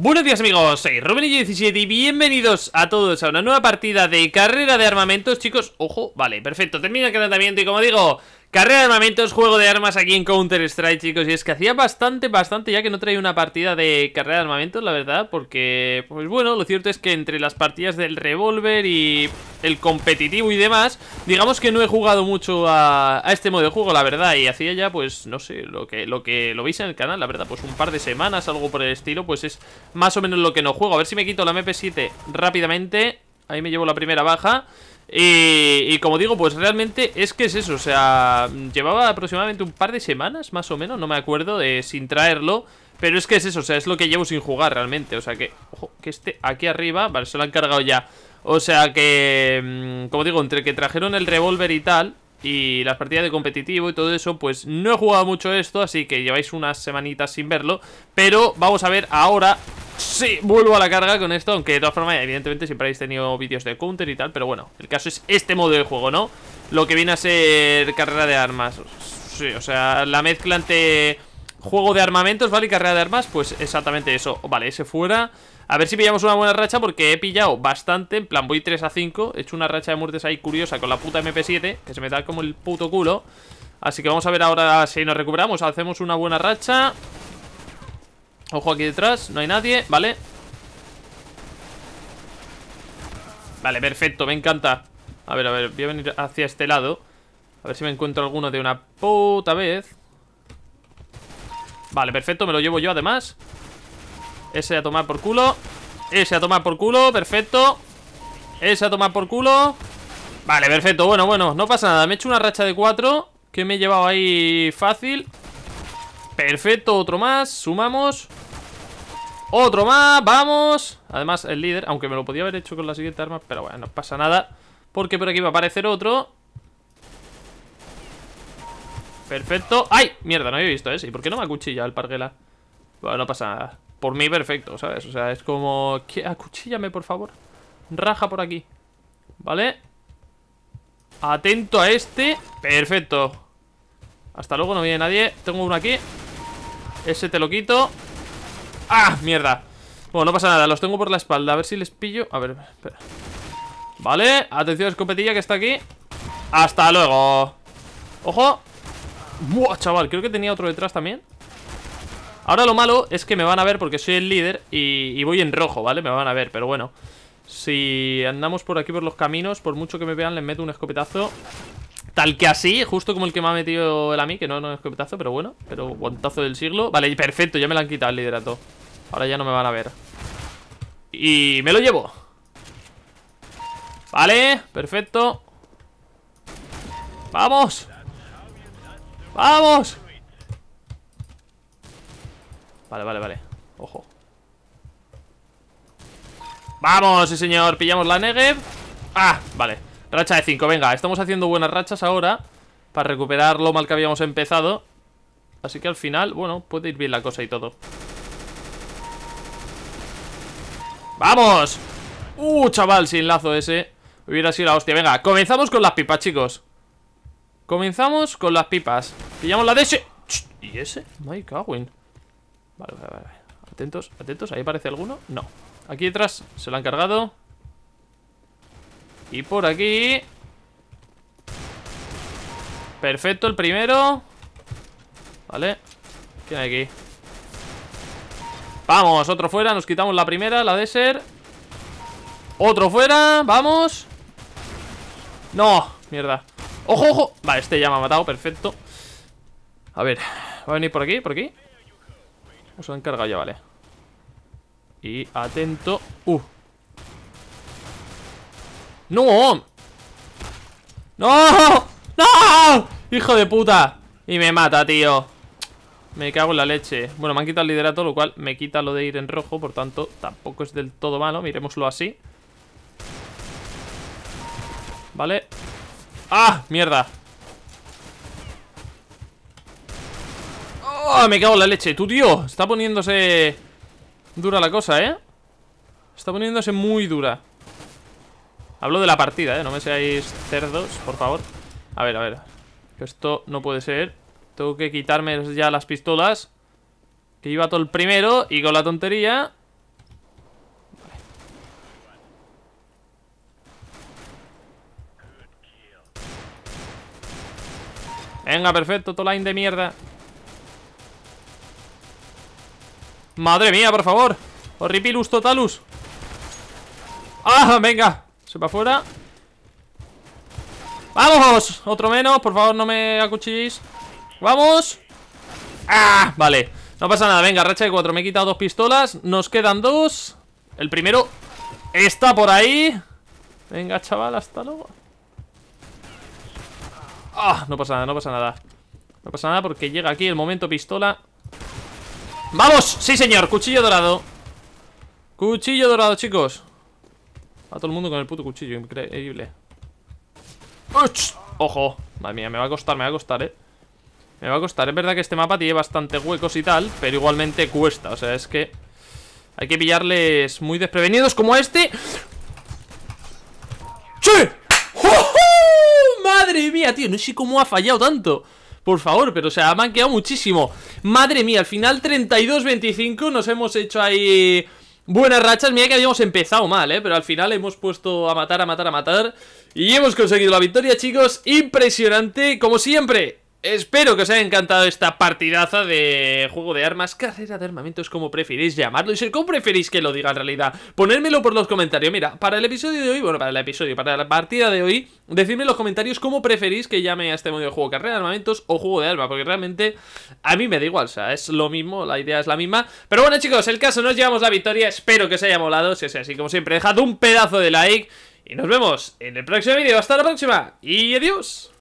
Buenos días amigos, soy Rubén17 y bienvenidos a todos a una nueva partida de carrera de armamentos Chicos, ojo, vale, perfecto, termina el calentamiento y como digo, Carrera de armamentos, juego de armas aquí en Counter-Strike, chicos. Y es que hacía bastante, bastante ya que no traía una partida de carrera de armamentos, la verdad. Porque, pues bueno, lo cierto es que entre las partidas del revólver y el competitivo y demás, digamos que no he jugado mucho a, este modo de juego, la verdad. Y hacía ya, pues, no sé, lo que, lo que lo veis en el canal, la verdad, pues un par de semanas, algo por el estilo, pues es más o menos lo que no juego. A ver si me quito la MP7 rápidamente. Ahí me llevo la primera baja. Y, como digo, pues realmente es que es eso, o sea, llevaba aproximadamente un par de semanas, más o menos, no me acuerdo, eh, sin traerlo Pero es que es eso, o sea, es lo que llevo sin jugar realmente, o sea que, ojo, que este aquí arriba, vale, se lo han cargado ya O sea que, mm, como digo, entre que trajeron el revólver y tal, y las partidas de competitivo y todo eso, pues no he jugado mucho esto, así que lleváis unas semanitas sin verlo Pero vamos a ver ahora Sí, vuelvo a la carga con esto, aunque de todas formas, evidentemente siempre habéis tenido vídeos de counter y tal, pero bueno, el caso es este modo de juego, ¿no? Lo que viene a ser carrera de armas. Sí, o sea, la mezcla entre juego de armamentos, ¿vale? Y carrera de armas, pues exactamente eso. Vale, ese fuera. A ver si pillamos una buena racha porque he pillado bastante, en plan voy 3 a 5, he hecho una racha de muertes ahí curiosa con la puta MP7, que se me da como el puto culo. Así que vamos a ver ahora si nos recuperamos, hacemos una buena racha Ojo aquí detrás, no hay nadie, vale Vale, perfecto, me encanta A ver, a ver, voy a venir hacia este lado A ver si me encuentro alguno de una puta vez Vale, perfecto, me lo llevo yo además Ese a tomar por culo Ese a tomar por culo, perfecto Ese a tomar por culo Vale, perfecto, bueno, bueno, no pasa nada Me he hecho una racha de cuatro Que me he llevado ahí fácil Perfecto, otro más, sumamos Otro más, vamos Además, el líder, aunque me lo podía haber hecho con la siguiente arma Pero bueno, no pasa nada Porque por aquí va a aparecer otro Perfecto ¡Ay! Mierda, no había visto ese ¿Y por qué no me acuchilla el parguela? Bueno, no pasa nada Por mí perfecto, ¿sabes? O sea, es como... ¿Qué? por favor Raja por aquí ¿Vale? Atento a este Perfecto Hasta luego, no viene nadie Tengo uno aquí ese te lo quito ¡Ah! Mierda Bueno, no pasa nada, los tengo por la espalda A ver si les pillo A ver, espera Vale, atención escopetilla que está aquí Hasta luego Ojo Buah, chaval, creo que tenía otro detrás también Ahora lo malo es que me van a ver porque soy el líder y, y voy en rojo, ¿vale? Me van a ver, pero bueno Si andamos por aquí por los caminos Por mucho que me vean, les meto un escopetazo Tal que así, justo como el que me ha metido el a mí, que no, no es copetazo, pero bueno, pero guantazo del siglo. Vale, perfecto, ya me lo han quitado el liderato. Ahora ya no me van a ver. Y me lo llevo. Vale, perfecto. ¡Vamos! ¡Vamos! Vale, vale, vale. Ojo. ¡Vamos, sí señor! Pillamos la Negev. ¡Ah! Vale. Racha de 5, venga, estamos haciendo buenas rachas ahora Para recuperar lo mal que habíamos empezado Así que al final, bueno, puede ir bien la cosa y todo ¡Vamos! ¡Uh, chaval! Sin lazo ese Hubiera sido la hostia Venga, comenzamos con las pipas, chicos Comenzamos con las pipas Pillamos la de ese ¿Y ese? My cagüin Vale, vale, vale Atentos, atentos Ahí parece alguno No Aquí detrás se lo han cargado y por aquí... Perfecto, el primero. Vale. ¿Quién hay aquí? Vamos, otro fuera. Nos quitamos la primera, la de ser. Otro fuera. Vamos. No, mierda. ¡Ojo, ojo! Vale, este ya me ha matado, perfecto. A ver, ¿va a venir por aquí? ¿Por aquí? lo han cargado ya, vale. Y atento. Uh, ¡No! ¡No! ¡No! ¡Hijo de puta! Y me mata, tío Me cago en la leche Bueno, me han quitado el liderato, lo cual me quita lo de ir en rojo Por tanto, tampoco es del todo malo Miremoslo así Vale ¡Ah! ¡Mierda! ¡Oh! Me cago en la leche ¡Tú, tío! Está poniéndose... Dura la cosa, ¿eh? Está poniéndose muy dura Hablo de la partida, ¿eh? No me seáis cerdos, por favor. A ver, a ver. Esto no puede ser. Tengo que quitarme ya las pistolas. Que iba todo el primero y con la tontería... Vale. Venga, perfecto, Tolain de mierda. ¡Madre mía, por favor! ¡Horripilus totalus! ¡Ah, venga! Se va afuera ¡Vamos! Otro menos, por favor no me acuchilléis ¡Vamos! ¡Ah! Vale, no pasa nada, venga, racha de cuatro Me he quitado dos pistolas, nos quedan dos El primero está por ahí Venga, chaval, hasta luego ¡Ah! No pasa nada, no pasa nada No pasa nada porque llega aquí el momento pistola ¡Vamos! ¡Sí, señor! Cuchillo dorado Cuchillo dorado, chicos a todo el mundo con el puto cuchillo, increíble ¡Ojo! Madre mía, me va a costar, me va a costar, eh Me va a costar, es verdad que este mapa tiene bastante huecos y tal Pero igualmente cuesta, o sea, es que Hay que pillarles muy desprevenidos como este ¡Sí! ¡Madre mía, tío! No sé cómo ha fallado tanto por favor, pero se ha manqueado muchísimo Madre mía, al final 32-25 Nos hemos hecho ahí buenas rachas. Mira que habíamos empezado mal, ¿eh? Pero al final hemos puesto a matar, a matar, a matar. Y hemos conseguido la victoria, chicos. Impresionante, como siempre. Espero que os haya encantado esta partidaza de juego de armas, carrera de armamentos, como preferís llamarlo. Y si cómo preferís que lo diga en realidad, ponérmelo por los comentarios. Mira, para el episodio de hoy, bueno, para el episodio, para la partida de hoy, decidme en los comentarios cómo preferís que llame a este modo de juego, carrera de armamentos o juego de armas, porque realmente a mí me da igual, o sea, es lo mismo, la idea es la misma. Pero bueno, chicos, el caso nos llevamos la victoria, espero que os haya molado. Si es así, como siempre, dejad un pedazo de like y nos vemos en el próximo vídeo. Hasta la próxima y adiós.